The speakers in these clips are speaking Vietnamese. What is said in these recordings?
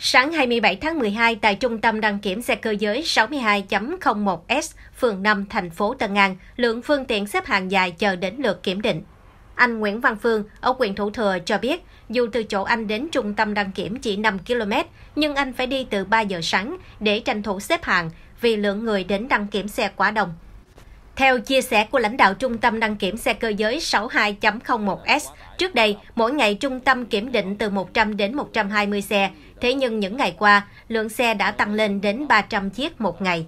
Sáng 27 tháng 12 tại Trung tâm đăng kiểm xe cơ giới 62.01S, phường 5, thành phố Tân An, lượng phương tiện xếp hàng dài chờ đến lượt kiểm định. Anh Nguyễn Văn Phương ở quyền Thủ Thừa cho biết, dù từ chỗ anh đến trung tâm đăng kiểm chỉ 5 km, nhưng anh phải đi từ 3 giờ sáng để tranh thủ xếp hàng vì lượng người đến đăng kiểm xe quá đông. Theo chia sẻ của lãnh đạo Trung tâm đăng kiểm xe cơ giới 62.01S, trước đây, mỗi ngày trung tâm kiểm định từ 100 đến 120 xe, thế nhưng những ngày qua, lượng xe đã tăng lên đến 300 chiếc một ngày.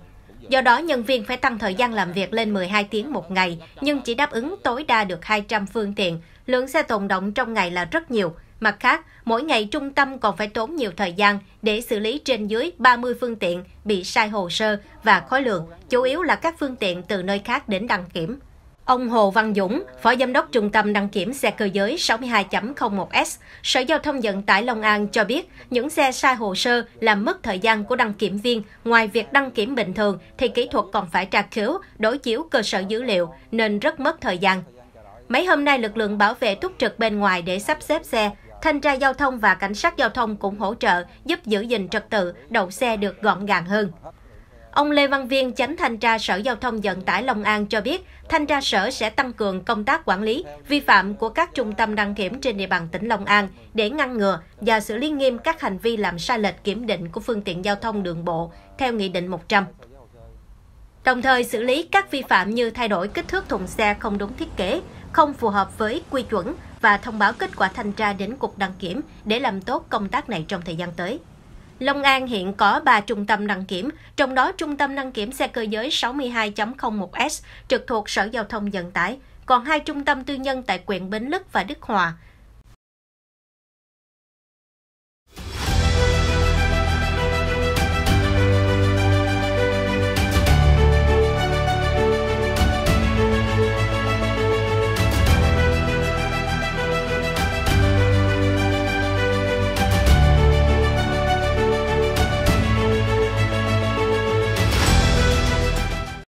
Do đó, nhân viên phải tăng thời gian làm việc lên 12 tiếng một ngày, nhưng chỉ đáp ứng tối đa được 200 phương tiện. Lượng xe tồn động trong ngày là rất nhiều. Mặt khác, mỗi ngày trung tâm còn phải tốn nhiều thời gian để xử lý trên dưới 30 phương tiện bị sai hồ sơ và khối lượng, chủ yếu là các phương tiện từ nơi khác đến đăng kiểm. Ông Hồ Văn Dũng, Phó Giám đốc Trung tâm Đăng kiểm xe cơ giới 62.01S, Sở Giao thông Vận tải Long An cho biết những xe sai hồ sơ làm mất thời gian của đăng kiểm viên. Ngoài việc đăng kiểm bình thường thì kỹ thuật còn phải tra cứu, đối chiếu cơ sở dữ liệu nên rất mất thời gian. Mấy hôm nay lực lượng bảo vệ túc trực bên ngoài để sắp xếp xe, Thanh tra giao thông và cảnh sát giao thông cũng hỗ trợ giúp giữ gìn trật tự, đậu xe được gọn gàng hơn. Ông Lê Văn Viên, chánh thanh tra Sở Giao thông Vận tải Long An cho biết, thanh tra sở sẽ tăng cường công tác quản lý vi phạm của các trung tâm đăng kiểm trên địa bàn tỉnh Long An để ngăn ngừa và xử lý nghiêm các hành vi làm sai lệch kiểm định của phương tiện giao thông đường bộ theo Nghị định 100. Đồng thời xử lý các vi phạm như thay đổi kích thước thùng xe không đúng thiết kế, không phù hợp với quy chuẩn, và thông báo kết quả thanh tra đến Cục Đăng kiểm để làm tốt công tác này trong thời gian tới. Long An hiện có 3 trung tâm đăng kiểm, trong đó trung tâm đăng kiểm xe cơ giới 62.01S trực thuộc Sở Giao thông Vận tải, còn hai trung tâm tư nhân tại huyện Bến Lức và Đức Hòa.